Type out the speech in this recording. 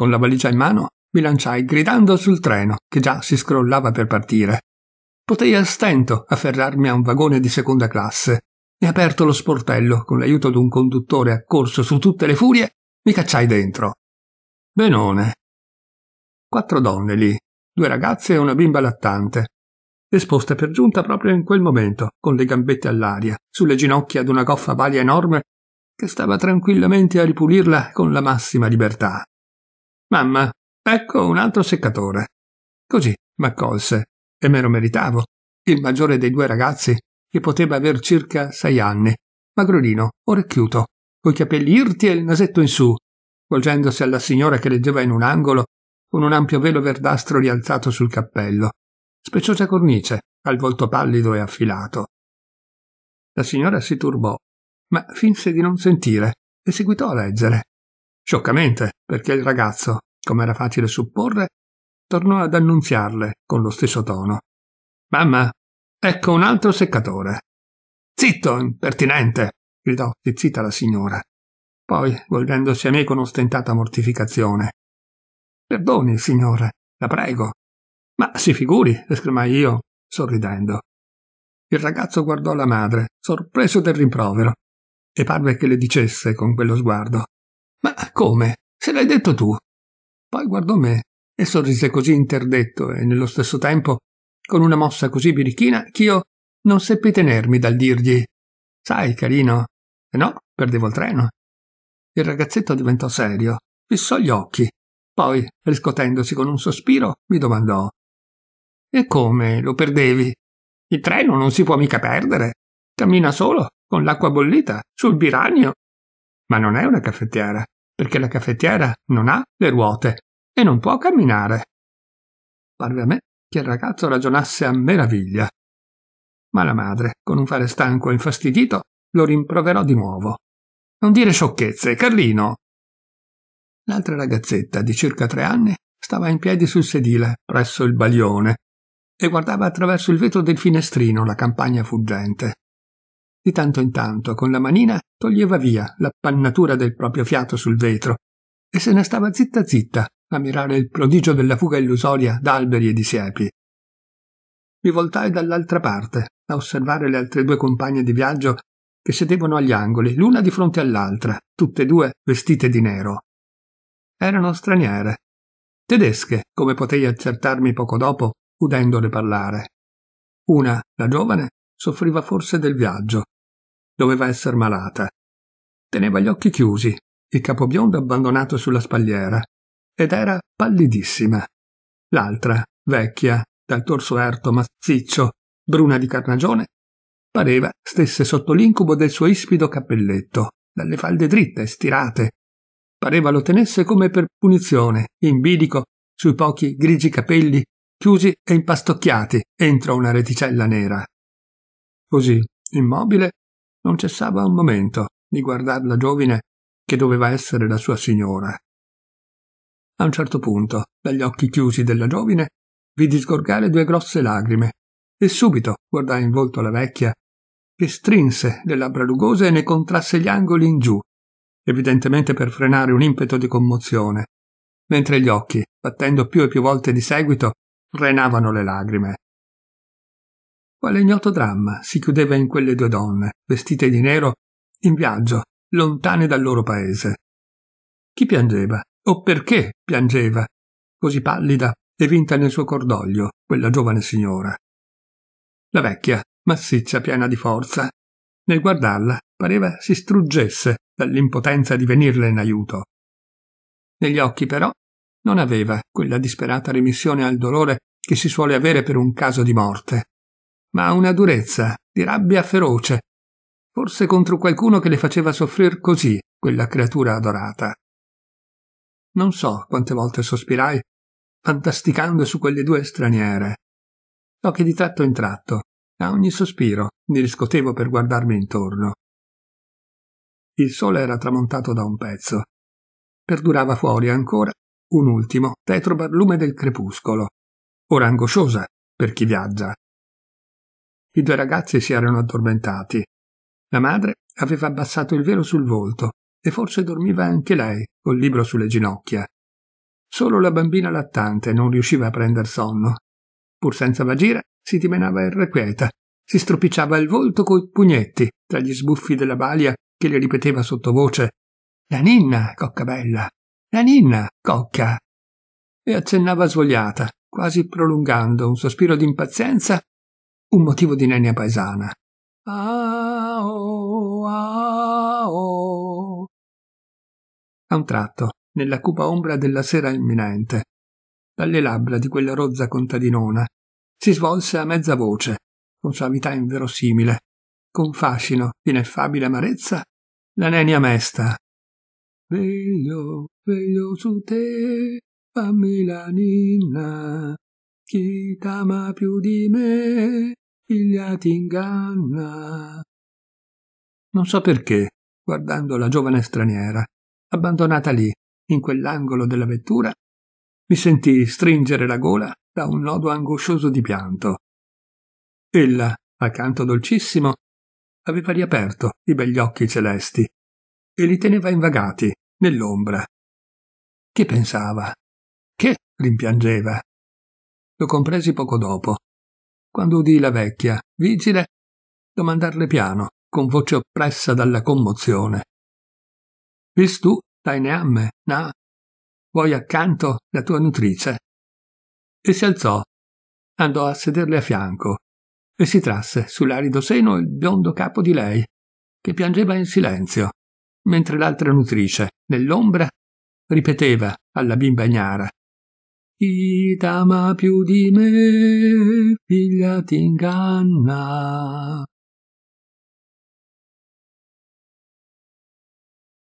Con la valigia in mano mi lanciai gridando sul treno, che già si scrollava per partire. Potei a stento afferrarmi a un vagone di seconda classe e aperto lo sportello con l'aiuto di un conduttore accorso su tutte le furie, mi cacciai dentro. Benone. Quattro donne lì, due ragazze e una bimba lattante, esposte per giunta proprio in quel momento, con le gambette all'aria, sulle ginocchia ad una goffa balia enorme che stava tranquillamente a ripulirla con la massima libertà. Mamma, ecco un altro seccatore. Così m'accolse, e me lo meritavo, il maggiore dei due ragazzi, che poteva aver circa sei anni, magrolino, orecchiuto, coi capelli irti e il nasetto in su, volgendosi alla signora che leggeva in un angolo, con un ampio velo verdastro rialzato sul cappello, speciosa cornice, al volto pallido e affilato. La signora si turbò, ma finse di non sentire e seguitò a leggere scioccamente, perché il ragazzo, come era facile supporre, tornò ad annunziarle con lo stesso tono. Mamma, ecco un altro seccatore. Zitto, impertinente! gridò zizzita la signora. Poi, volgendosi a me con ostentata mortificazione. Perdoni, signore, la prego. Ma si figuri, esclamai io, sorridendo. Il ragazzo guardò la madre, sorpreso del rimprovero, e parve che le dicesse con quello sguardo ma come? Se l'hai detto tu. Poi guardò me e sorrise così interdetto e nello stesso tempo con una mossa così birichina ch'io non seppi tenermi dal dirgli Sai, carino, se no, perdevo il treno. Il ragazzetto diventò serio, fissò gli occhi, poi, riscotendosi con un sospiro, mi domandò E come lo perdevi? Il treno non si può mica perdere. Cammina solo, con l'acqua bollita, sul biranio ma non è una caffettiera, perché la caffettiera non ha le ruote e non può camminare. Parve a me che il ragazzo ragionasse a meraviglia. Ma la madre, con un fare stanco e infastidito, lo rimproverò di nuovo. Non dire sciocchezze, Carlino! L'altra ragazzetta, di circa tre anni, stava in piedi sul sedile, presso il balione, e guardava attraverso il vetro del finestrino la campagna fuggente. Di tanto in tanto, con la manina, toglieva via l'appannatura del proprio fiato sul vetro e se ne stava zitta zitta a mirare il prodigio della fuga illusoria d'alberi e di siepi. Mi voltai dall'altra parte a osservare le altre due compagne di viaggio che sedevano agli angoli, l'una di fronte all'altra, tutte e due vestite di nero. Erano straniere, tedesche, come potei accertarmi poco dopo, udendole parlare. Una, la giovane, Soffriva forse del viaggio. Doveva essere malata. Teneva gli occhi chiusi, il capo biondo abbandonato sulla spalliera, ed era pallidissima. L'altra, vecchia, dal torso erto massiccio, bruna di carnagione, pareva stesse sotto l'incubo del suo ispido cappelletto, dalle falde dritte e stirate. Pareva lo tenesse come per punizione, in bilico, sui pochi grigi capelli chiusi e impastocchiati entro una reticella nera. Così, immobile, non cessava un momento di guardar la giovine che doveva essere la sua signora. A un certo punto, dagli occhi chiusi della giovine, vidi sgorgare due grosse lagrime e subito guardai in volto la vecchia, che strinse le labbra rugose e ne contrasse gli angoli in giù, evidentemente per frenare un impeto di commozione, mentre gli occhi, battendo più e più volte di seguito, frenavano le lagrime. Quale ignoto dramma si chiudeva in quelle due donne, vestite di nero, in viaggio, lontane dal loro paese. Chi piangeva? O perché piangeva? Così pallida e vinta nel suo cordoglio, quella giovane signora. La vecchia, massiccia, piena di forza, nel guardarla pareva si struggesse dall'impotenza di venirle in aiuto. Negli occhi però non aveva quella disperata remissione al dolore che si suole avere per un caso di morte, ma una durezza, di rabbia feroce, forse contro qualcuno che le faceva soffrir così quella creatura adorata. Non so quante volte sospirai, fantasticando su quelle due straniere. So che di tratto in tratto, a ogni sospiro, mi riscotevo per guardarmi intorno. Il sole era tramontato da un pezzo. Perdurava fuori ancora un ultimo tetro barlume del crepuscolo, ora angosciosa per chi viaggia, i due ragazzi si erano addormentati. La madre aveva abbassato il velo sul volto e forse dormiva anche lei, col libro sulle ginocchia. Solo la bambina lattante non riusciva a prender sonno. Pur senza vagire, si dimenava irrequieta, si stropicciava il volto coi pugnetti tra gli sbuffi della balia che le ripeteva sottovoce La ninna, cocca bella! La ninna, cocca! E accennava svogliata, quasi prolungando un sospiro d'impazienza un motivo di Nenia Paesana. Ah, oh, ah, oh. A un tratto, nella cupa ombra della sera imminente, dalle labbra di quella rozza contadinona, si svolse a mezza voce, con suavità inverosimile, con fascino di ineffabile amarezza, la Nenia Mesta. Veglio, veglio su te, fammi la ninna, chi t'ama più di me, figlia ti inganna. Non so perché, guardando la giovane straniera, abbandonata lì, in quell'angolo della vettura, mi sentii stringere la gola da un nodo angoscioso di pianto. Ella, accanto dolcissimo, aveva riaperto i begli occhi celesti e li teneva invagati nell'ombra. Che pensava? Che rimpiangeva? Lo compresi poco dopo, quando udì la vecchia, vigile, domandarle piano, con voce oppressa dalla commozione. Vis tu, dai neamme, na, vuoi accanto la tua nutrice? E si alzò, andò a sederle a fianco e si trasse sull'arido seno il biondo capo di lei, che piangeva in silenzio, mentre l'altra nutrice, nell'ombra, ripeteva alla bimba ignara chi t'ama più di me, figlia t'inganna.